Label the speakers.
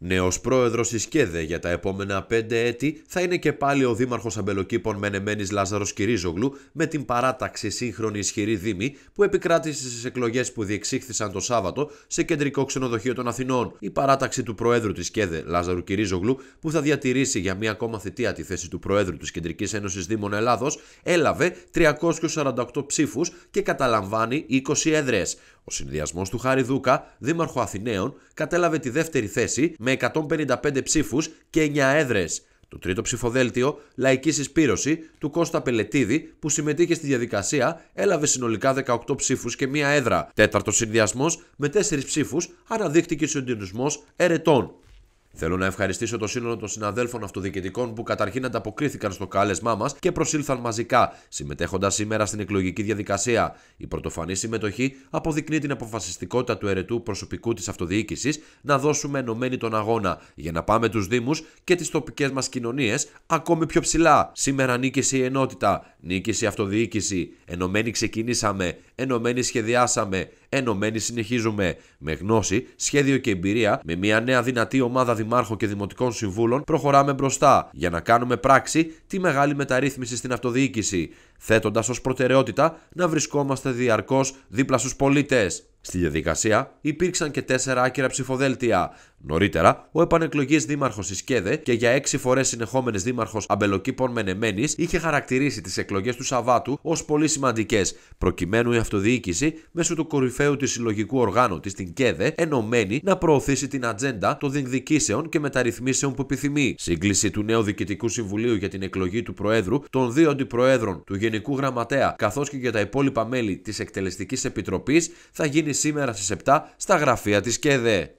Speaker 1: Νέος πρόεδρος της ΚΕΔΕ για τα επόμενα πέντε έτη θα είναι και πάλι ο δήμαρχος αμπελοκήπων Μενεμένης Λάζαρος Κυρίζογλου με την παράταξη σύγχρονη ισχυρή δήμη που επικράτησε στις εκλογές που διεξήχθησαν το Σάββατο σε κεντρικό ξενοδοχείο των Αθηνών. Η παράταξη του πρόεδρου της ΚΕΔΕ Λάζαρου Κυρίζογλου που θα διατηρήσει για μία ακόμα θητεία τη θέση του πρόεδρου της Κεντρικής Ένωσης Δήμων Ελλάδος έλαβε 348 ψήφους και καταλαμβάνει 20 έδρες. Ο συνδυασμός του Χάρη Δούκα, δήμαρχο Αθηναίων, κατέλαβε τη δεύτερη θέση με 155 ψήφους και 9 έδρες. Το τρίτο ψηφοδέλτιο, Λαϊκής Συσπήρωση, του Κώστα Πελετίδη, που συμμετείχε στη διαδικασία, έλαβε συνολικά 18 ψήφους και μία έδρα. Τέταρτος συνδυασμός, με 4 ψήφου, αναδείχτηκε ο συντονισμός Ερετών. Θέλω να ευχαριστήσω το σύνολο των συναδέλφων αυτοδιοικητικών που καταρχήν ανταποκρίθηκαν στο κάλεσμά μας και προσήλθαν μαζικά, συμμετέχοντας σήμερα στην εκλογική διαδικασία. Η πρωτοφανή συμμετοχή αποδεικνύει την αποφασιστικότητα του ερετού προσωπικού της αυτοδιοίκησης να δώσουμε ενωμένη τον αγώνα για να πάμε τους Δήμους και τις τοπικές μας κοινωνίες ακόμη πιο ψηλά. Σήμερα νίκησε η ενότητα, νίκησε η αυτοδιοίκηση. Ενωμένοι ξεκινήσαμε, ενωμένοι σχεδιάσαμε, Ενωμένοι συνεχίζουμε με γνώση, σχέδιο και εμπειρία, με μια νέα δυνατή ομάδα δημάρχων και δημοτικών συμβούλων προχωράμε μπροστά για να κάνουμε πράξη τη μεγάλη μεταρρύθμιση στην αυτοδιοίκηση θέτοντας ως προτεραιότητα να βρισκόμαστε διαρκώς δίπλα στους πολίτες. Στη διαδικασία υπήρξαν και τέσσερα άκυρα ψηφοδέλτια. Νωρίτερα, ο επανεκλογής δήμαρχος της ΚΕΔΕ και για έξι φορές συνεχόμενης δήμαρχος Αμπελοκήπων Μενεμένης είχε χαρακτηρίσει τις εκλογές του Σαββάτου ως πολύ σημαντικές, προκειμένου η αυτοδιοίκηση μέσω του κορυφαίου της συλλογικού οργάνου της, την ΚΕΔΕ, ενωμένη να προωθήσει την ατζέντα των διεκδικήσεων και μεταρρυθμίσεων που επιθυμεί. Σύγκληση του νέου Διοικητικού Συμβουλίου για την εκλογή του Προέδρου, των δύο αντιπροέδρων του Γενικού Γραμματέα καθώς και για τα υπόλοιπα μέλη της Εκτελεστικής Επιτροπής θα γίνει σήμερα στις 7 στα γραφεία της ΚΕΔΕ.